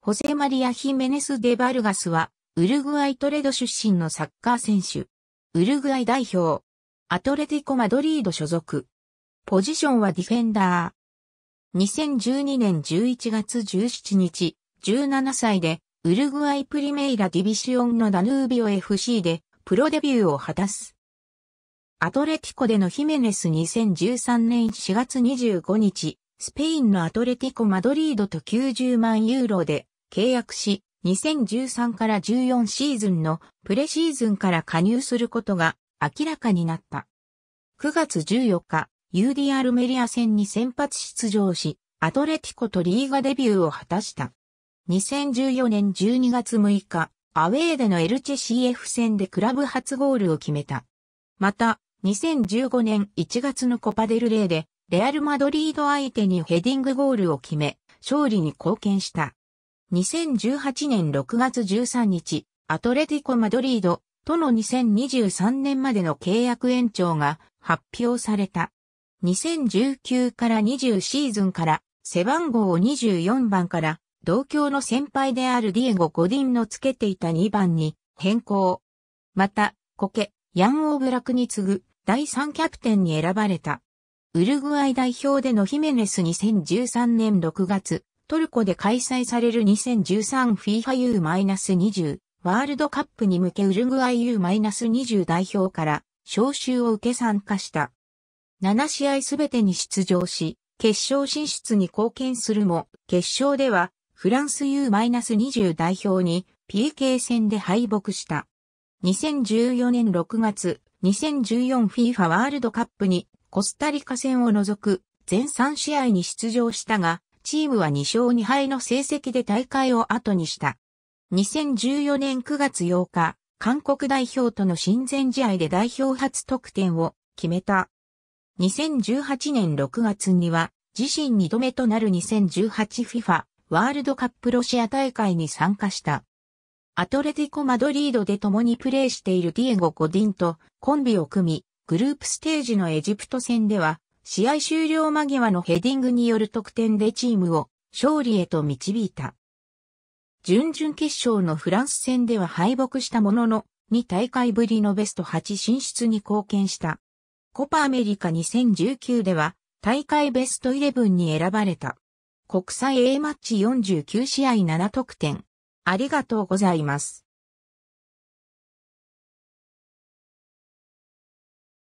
ホセマリア・ヒメネス・デ・バルガスは、ウルグアイトレド出身のサッカー選手。ウルグアイ代表。アトレティコ・マドリード所属。ポジションはディフェンダー。2012年11月17日、17歳で、ウルグアイプリメイラディビシオンのダヌービオ FC で、プロデビューを果たす。アトレティコでのヒメネス2013年4月25日、スペインのアトレティコ・マドリードと90万ユーロで契約し、2013から14シーズンのプレシーズンから加入することが明らかになった。9月14日、UDR メリア戦に先発出場し、アトレティコとリーガデビューを果たした。2014年12月6日、アウェーでのエルチェ CF 戦でクラブ初ゴールを決めた。また、2015年1月のコパデルレーでレアル・マドリード相手にヘディングゴールを決め、勝利に貢献した。2018年6月13日、アトレティコ・マドリードとの2023年までの契約延長が発表された。2019から20シーズンから背番号を24番から同郷の先輩であるディエゴ・ゴディンのつけていた2番に変更。また、コケ、ヤン・オーブラクに次ぐ第3キャプテンに選ばれた。ウルグアイ代表でのヒメネス2013年6月、トルコで開催される 2013FIFAU-20 ワールドカップに向けウルグアイ U-20 代表から招集を受け参加した。7試合すべてに出場し、決勝進出に貢献するも、決勝ではフランス U-20 代表に PK 戦で敗北した。2014年6月、2014FIFA ワールドカップにコスタリカ戦を除く全3試合に出場したが、チームは2勝2敗の成績で大会を後にした。2014年9月8日、韓国代表との親善試合で代表初得点を決めた。2018年6月には、自身2度目となる 2018FIFA ワールドカップロシア大会に参加した。アトレティコ・マドリードで共にプレーしているディエゴ・ゴディンとコンビを組み、グループステージのエジプト戦では、試合終了間際のヘディングによる得点でチームを勝利へと導いた。準々決勝のフランス戦では敗北したものの、2大会ぶりのベスト8進出に貢献した。コパアメリカ2019では、大会ベスト11に選ばれた。国際 A マッチ49試合7得点。ありがとうございます。